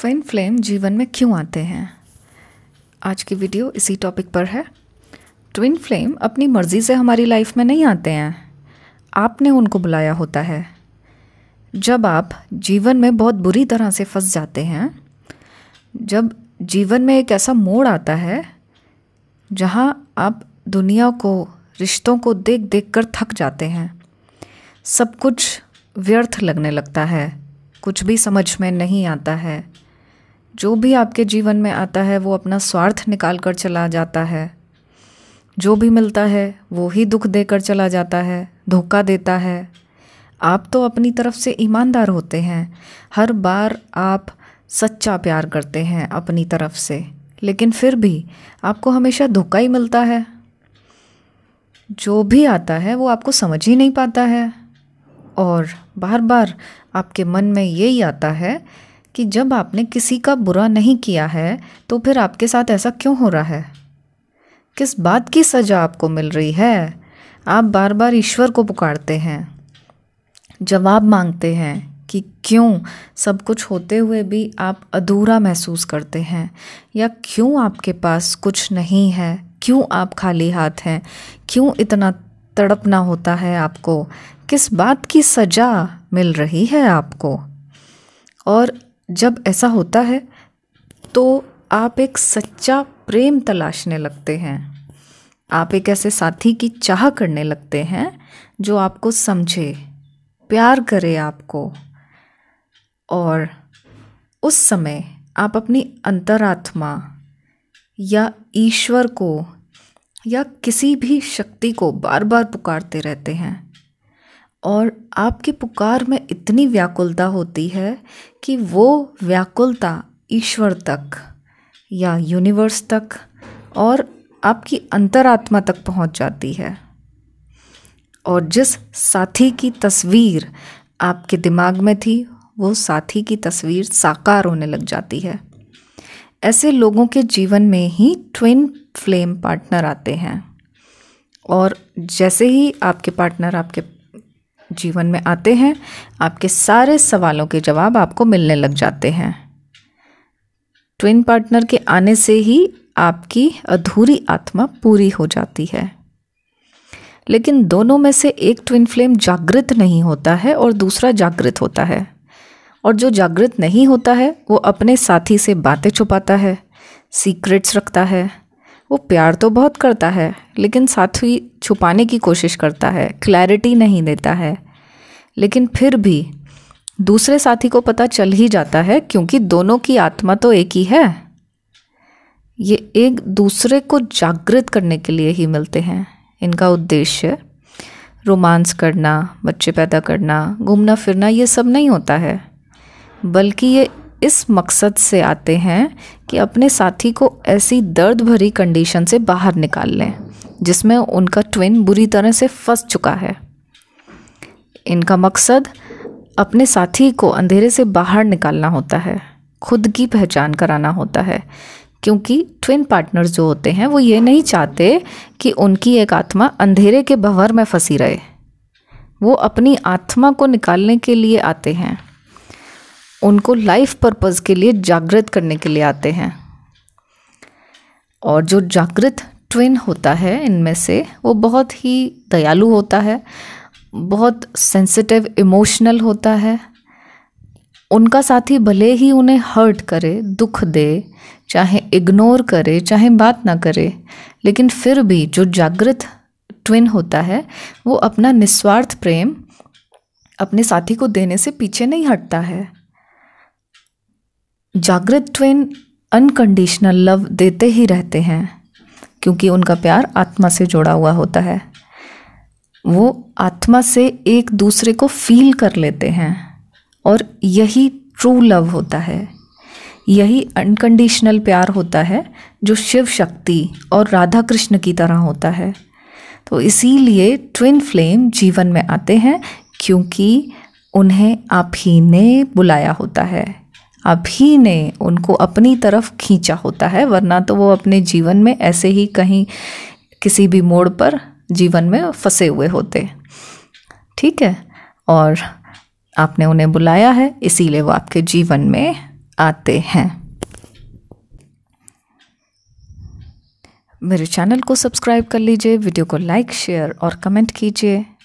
twin flame जीवन में क्यों आते हैं आज की वीडियो इसी टॉपिक पर है ट्विन फ्लेम अपनी मर्ज़ी से हमारी लाइफ में नहीं आते हैं आपने उनको बुलाया होता है जब आप जीवन में बहुत बुरी तरह से फंस जाते हैं जब जीवन में एक ऐसा मोड़ आता है जहाँ आप दुनिया को रिश्तों को देख देख कर थक जाते हैं सब कुछ व्यर्थ लगने लगता है कुछ भी समझ में नहीं आता है जो भी आपके जीवन में आता है वो अपना स्वार्थ निकाल कर चला जाता है जो भी मिलता है वो ही दुख देकर चला जाता है धोखा देता है आप तो अपनी तरफ से ईमानदार होते हैं हर बार आप सच्चा प्यार करते हैं अपनी तरफ से लेकिन फिर भी आपको हमेशा धोखा ही मिलता है जो भी आता है वो आपको समझ ही नहीं पाता है और बार बार आपके मन में यही आता है कि जब आपने किसी का बुरा नहीं किया है तो फिर आपके साथ ऐसा क्यों हो रहा है किस बात की सज़ा आपको मिल रही है आप बार बार ईश्वर को पुकारते हैं जवाब मांगते हैं कि क्यों सब कुछ होते हुए भी आप अधूरा महसूस करते हैं या क्यों आपके पास कुछ नहीं है क्यों आप खाली हाथ हैं क्यों इतना तड़पना होता है आपको किस बात की सज़ा मिल रही है आपको और जब ऐसा होता है तो आप एक सच्चा प्रेम तलाशने लगते हैं आप एक ऐसे साथी की चाह करने लगते हैं जो आपको समझे प्यार करे आपको और उस समय आप अपनी अंतरात्मा या ईश्वर को या किसी भी शक्ति को बार बार पुकारते रहते हैं और आपकी पुकार में इतनी व्याकुलता होती है कि वो व्याकुलता ईश्वर तक या यूनिवर्स तक और आपकी अंतरात्मा तक पहुंच जाती है और जिस साथी की तस्वीर आपके दिमाग में थी वो साथी की तस्वीर साकार होने लग जाती है ऐसे लोगों के जीवन में ही ट्विन फ्लेम पार्टनर आते हैं और जैसे ही आपके पार्टनर आपके जीवन में आते हैं आपके सारे सवालों के जवाब आपको मिलने लग जाते हैं ट्विन पार्टनर के आने से ही आपकी अधूरी आत्मा पूरी हो जाती है लेकिन दोनों में से एक ट्विन फ्लेम जागृत नहीं होता है और दूसरा जागृत होता है और जो जागृत नहीं होता है वो अपने साथी से बातें छुपाता है सीक्रेट्स रखता है वो प्यार तो बहुत करता है लेकिन साथी छुपाने की कोशिश करता है क्लैरिटी नहीं देता है लेकिन फिर भी दूसरे साथी को पता चल ही जाता है क्योंकि दोनों की आत्मा तो एक ही है ये एक दूसरे को जागृत करने के लिए ही मिलते हैं इनका उद्देश्य रोमांस करना बच्चे पैदा करना घूमना फिरना ये सब नहीं होता है बल्कि ये इस मकसद से आते हैं कि अपने साथी को ऐसी दर्द भरी कंडीशन से बाहर निकाल लें जिसमें उनका ट्विन बुरी तरह से फंस चुका है इनका मकसद अपने साथी को अंधेरे से बाहर निकालना होता है खुद की पहचान कराना होता है क्योंकि ट्विन पार्टनर्स जो होते हैं वो ये नहीं चाहते कि उनकी एक आत्मा अंधेरे के भंवर में फंसी रहे वो अपनी आत्मा को निकालने के लिए आते हैं उनको लाइफ पर्पस के लिए जागृत करने के लिए आते हैं और जो जागृत ट्विन होता है इनमें से वो बहुत ही दयालु होता है बहुत सेंसिटिव इमोशनल होता है उनका साथी भले ही उन्हें हर्ट करे दुख दे चाहे इग्नोर करे चाहे बात ना करे लेकिन फिर भी जो जागृत ट्विन होता है वो अपना निस्वार्थ प्रेम अपने साथी को देने से पीछे नहीं हटता है जागृत ट्विन अनकंडीशनल लव देते ही रहते हैं क्योंकि उनका प्यार आत्मा से जुड़ा हुआ होता है वो आत्मा से एक दूसरे को फील कर लेते हैं और यही ट्रू लव होता है यही अनकंडीशनल प्यार होता है जो शिव शक्ति और राधा कृष्ण की तरह होता है तो इसीलिए ट्विन फ्लेम जीवन में आते हैं क्योंकि उन्हें आप ही ने बुलाया होता है आप ही ने उनको अपनी तरफ खींचा होता है वरना तो वो अपने जीवन में ऐसे ही कहीं किसी भी मोड़ पर जीवन में फंसे हुए होते ठीक है और आपने उन्हें बुलाया है इसीलिए वो आपके जीवन में आते हैं मेरे चैनल को सब्सक्राइब कर लीजिए वीडियो को लाइक शेयर और कमेंट कीजिए